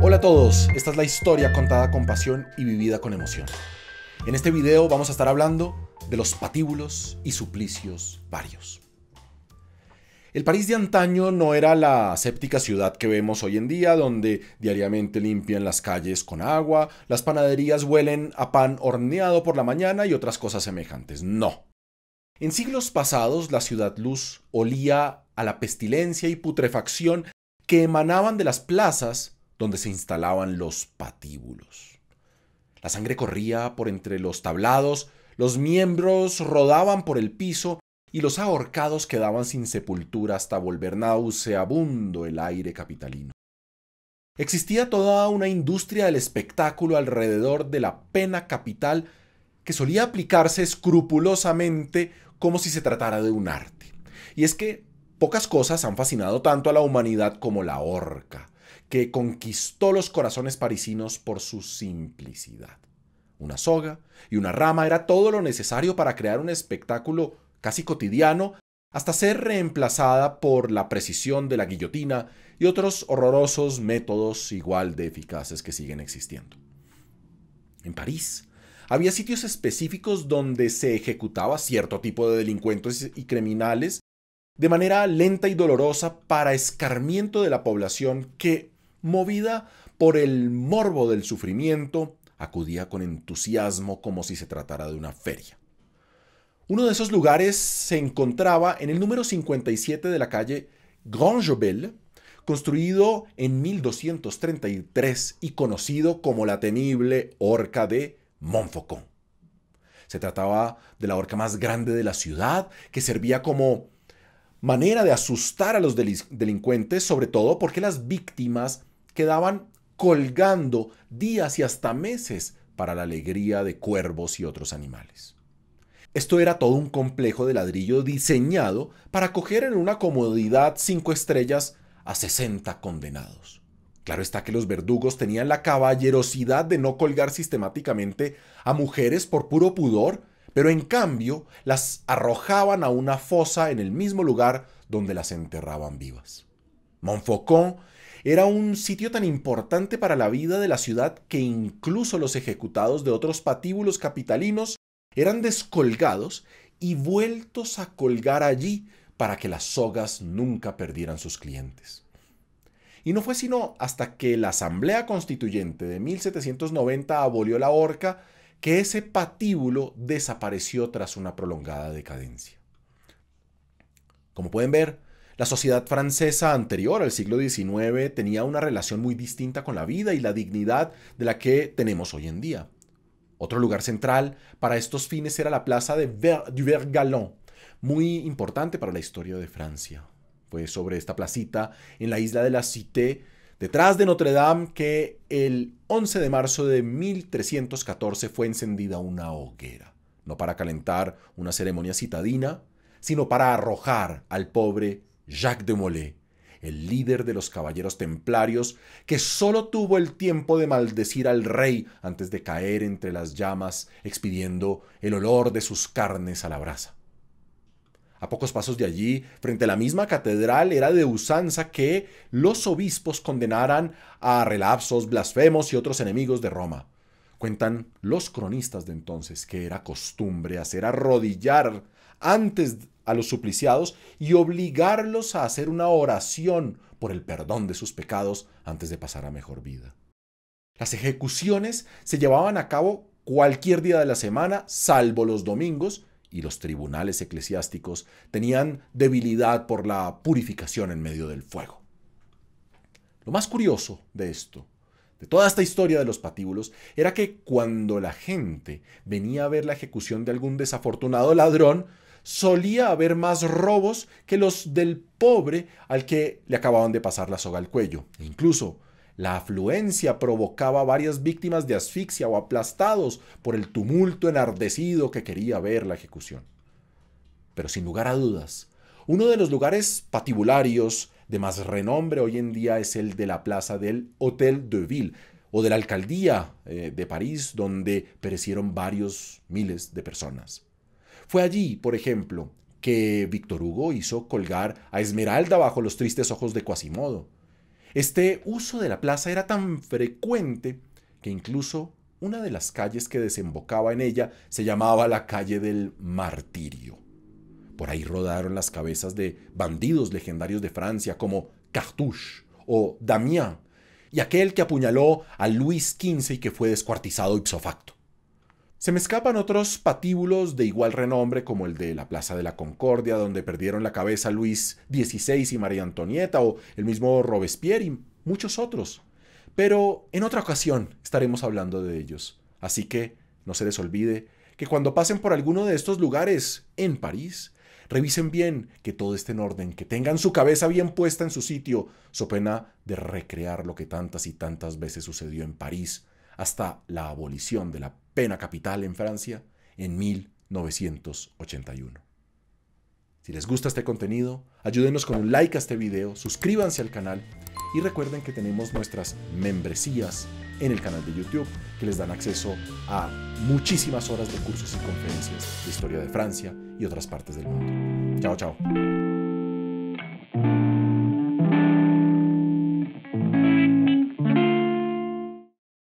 Hola a todos, esta es la historia contada con pasión y vivida con emoción. En este video vamos a estar hablando de los patíbulos y suplicios varios. El París de antaño no era la séptica ciudad que vemos hoy en día, donde diariamente limpian las calles con agua, las panaderías huelen a pan horneado por la mañana y otras cosas semejantes. No. En siglos pasados la ciudad luz olía a la pestilencia y putrefacción que emanaban de las plazas donde se instalaban los patíbulos. La sangre corría por entre los tablados, los miembros rodaban por el piso y los ahorcados quedaban sin sepultura hasta volver nauseabundo el aire capitalino. Existía toda una industria del espectáculo alrededor de la pena capital que solía aplicarse escrupulosamente como si se tratara de un arte. Y es que pocas cosas han fascinado tanto a la humanidad como la horca que conquistó los corazones parisinos por su simplicidad. Una soga y una rama era todo lo necesario para crear un espectáculo casi cotidiano hasta ser reemplazada por la precisión de la guillotina y otros horrorosos métodos igual de eficaces que siguen existiendo. En París había sitios específicos donde se ejecutaba cierto tipo de delincuentes y criminales de manera lenta y dolorosa para escarmiento de la población que, movida por el morbo del sufrimiento, acudía con entusiasmo como si se tratara de una feria. Uno de esos lugares se encontraba en el número 57 de la calle Grand construido en 1233 y conocido como la temible Orca de Montfaucon. Se trataba de la orca más grande de la ciudad que servía como manera de asustar a los delincuentes, sobre todo porque las víctimas quedaban colgando días y hasta meses para la alegría de cuervos y otros animales. Esto era todo un complejo de ladrillo diseñado para coger en una comodidad cinco estrellas a 60 condenados. Claro está que los verdugos tenían la caballerosidad de no colgar sistemáticamente a mujeres por puro pudor pero en cambio las arrojaban a una fosa en el mismo lugar donde las enterraban vivas. Montfaucon era un sitio tan importante para la vida de la ciudad que incluso los ejecutados de otros patíbulos capitalinos eran descolgados y vueltos a colgar allí para que las sogas nunca perdieran sus clientes. Y no fue sino hasta que la Asamblea Constituyente de 1790 abolió la horca que ese patíbulo desapareció tras una prolongada decadencia. Como pueden ver, la sociedad francesa anterior al siglo XIX tenía una relación muy distinta con la vida y la dignidad de la que tenemos hoy en día. Otro lugar central para estos fines era la plaza de Ver, du Vergalon, muy importante para la historia de Francia. Fue sobre esta placita, en la isla de la Cité, detrás de Notre Dame que el 11 de marzo de 1314 fue encendida una hoguera, no para calentar una ceremonia citadina, sino para arrojar al pobre Jacques de Molay, el líder de los caballeros templarios, que solo tuvo el tiempo de maldecir al rey antes de caer entre las llamas, expidiendo el olor de sus carnes a la brasa. A pocos pasos de allí, frente a la misma catedral, era de usanza que los obispos condenaran a relapsos, blasfemos y otros enemigos de Roma. Cuentan los cronistas de entonces que era costumbre hacer arrodillar antes a los supliciados y obligarlos a hacer una oración por el perdón de sus pecados antes de pasar a mejor vida. Las ejecuciones se llevaban a cabo cualquier día de la semana, salvo los domingos, y los tribunales eclesiásticos tenían debilidad por la purificación en medio del fuego. Lo más curioso de esto, de toda esta historia de los patíbulos, era que cuando la gente venía a ver la ejecución de algún desafortunado ladrón, solía haber más robos que los del pobre al que le acababan de pasar la soga al cuello. E incluso la afluencia provocaba varias víctimas de asfixia o aplastados por el tumulto enardecido que quería ver la ejecución. Pero sin lugar a dudas, uno de los lugares patibularios de más renombre hoy en día es el de la plaza del Hotel de Ville o de la alcaldía eh, de París, donde perecieron varios miles de personas. Fue allí, por ejemplo, que Víctor Hugo hizo colgar a Esmeralda bajo los tristes ojos de Quasimodo. Este uso de la plaza era tan frecuente que incluso una de las calles que desembocaba en ella se llamaba la calle del martirio. Por ahí rodaron las cabezas de bandidos legendarios de Francia como Cartouche o Damien, y aquel que apuñaló a Luis XV y que fue descuartizado ipso facto. Se me escapan otros patíbulos de igual renombre como el de la Plaza de la Concordia, donde perdieron la cabeza Luis XVI y María Antonieta, o el mismo Robespierre y muchos otros. Pero en otra ocasión estaremos hablando de ellos. Así que no se les olvide que cuando pasen por alguno de estos lugares en París, revisen bien que todo esté en orden, que tengan su cabeza bien puesta en su sitio, so pena de recrear lo que tantas y tantas veces sucedió en París hasta la abolición de la pena capital en Francia en 1981. Si les gusta este contenido, ayúdenos con un like a este video, suscríbanse al canal y recuerden que tenemos nuestras membresías en el canal de YouTube que les dan acceso a muchísimas horas de cursos y conferencias de historia de Francia y otras partes del mundo. Chao, chao.